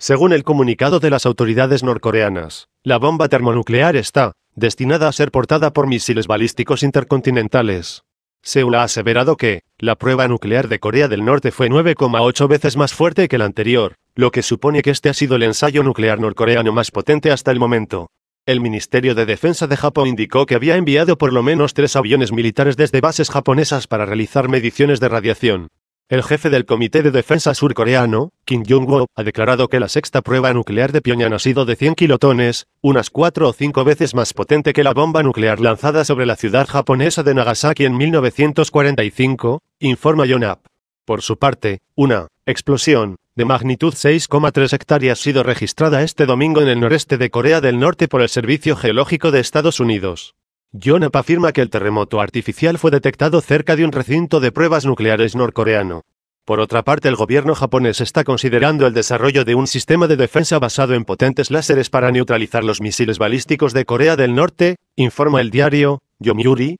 Según el comunicado de las autoridades norcoreanas, la bomba termonuclear está destinada a ser portada por misiles balísticos intercontinentales. Seúl ha aseverado que, la prueba nuclear de Corea del Norte fue 9,8 veces más fuerte que la anterior, lo que supone que este ha sido el ensayo nuclear norcoreano más potente hasta el momento. El Ministerio de Defensa de Japón indicó que había enviado por lo menos tres aviones militares desde bases japonesas para realizar mediciones de radiación. El jefe del Comité de Defensa surcoreano, Kim Jong-un, ha declarado que la sexta prueba nuclear de Pyongyang ha sido de 100 kilotones, unas cuatro o cinco veces más potente que la bomba nuclear lanzada sobre la ciudad japonesa de Nagasaki en 1945, informa Yonhap. Por su parte, una explosión de magnitud 6,3 hectáreas ha sido registrada este domingo en el noreste de Corea del Norte por el Servicio Geológico de Estados Unidos. Yonhap afirma que el terremoto artificial fue detectado cerca de un recinto de pruebas nucleares norcoreano. Por otra parte, el gobierno japonés está considerando el desarrollo de un sistema de defensa basado en potentes láseres para neutralizar los misiles balísticos de Corea del Norte, informa el diario Yomiuri.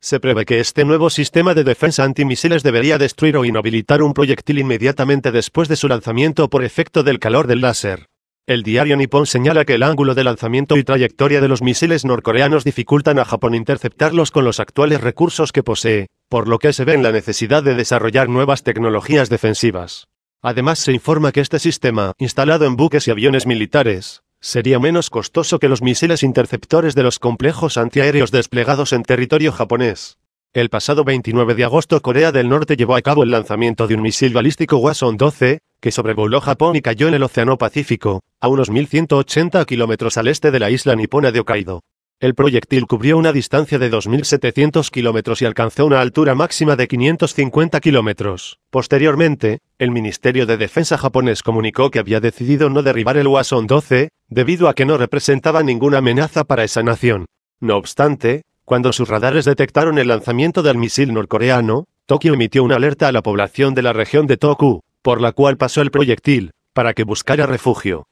Se prevé que este nuevo sistema de defensa antimisiles debería destruir o inhabilitar un proyectil inmediatamente después de su lanzamiento por efecto del calor del láser. El diario Nippon señala que el ángulo de lanzamiento y trayectoria de los misiles norcoreanos dificultan a Japón interceptarlos con los actuales recursos que posee, por lo que se ve en la necesidad de desarrollar nuevas tecnologías defensivas. Además se informa que este sistema, instalado en buques y aviones militares, sería menos costoso que los misiles interceptores de los complejos antiaéreos desplegados en territorio japonés. El pasado 29 de agosto Corea del Norte llevó a cabo el lanzamiento de un misil balístico Wasson-12, que sobrevoló Japón y cayó en el Océano Pacífico, a unos 1.180 kilómetros al este de la isla nipona de Hokkaido. El proyectil cubrió una distancia de 2.700 kilómetros y alcanzó una altura máxima de 550 kilómetros. Posteriormente, el Ministerio de Defensa japonés comunicó que había decidido no derribar el Wasson-12, debido a que no representaba ninguna amenaza para esa nación. No obstante, cuando sus radares detectaron el lanzamiento del misil norcoreano, Tokio emitió una alerta a la población de la región de Toku, por la cual pasó el proyectil, para que buscara refugio.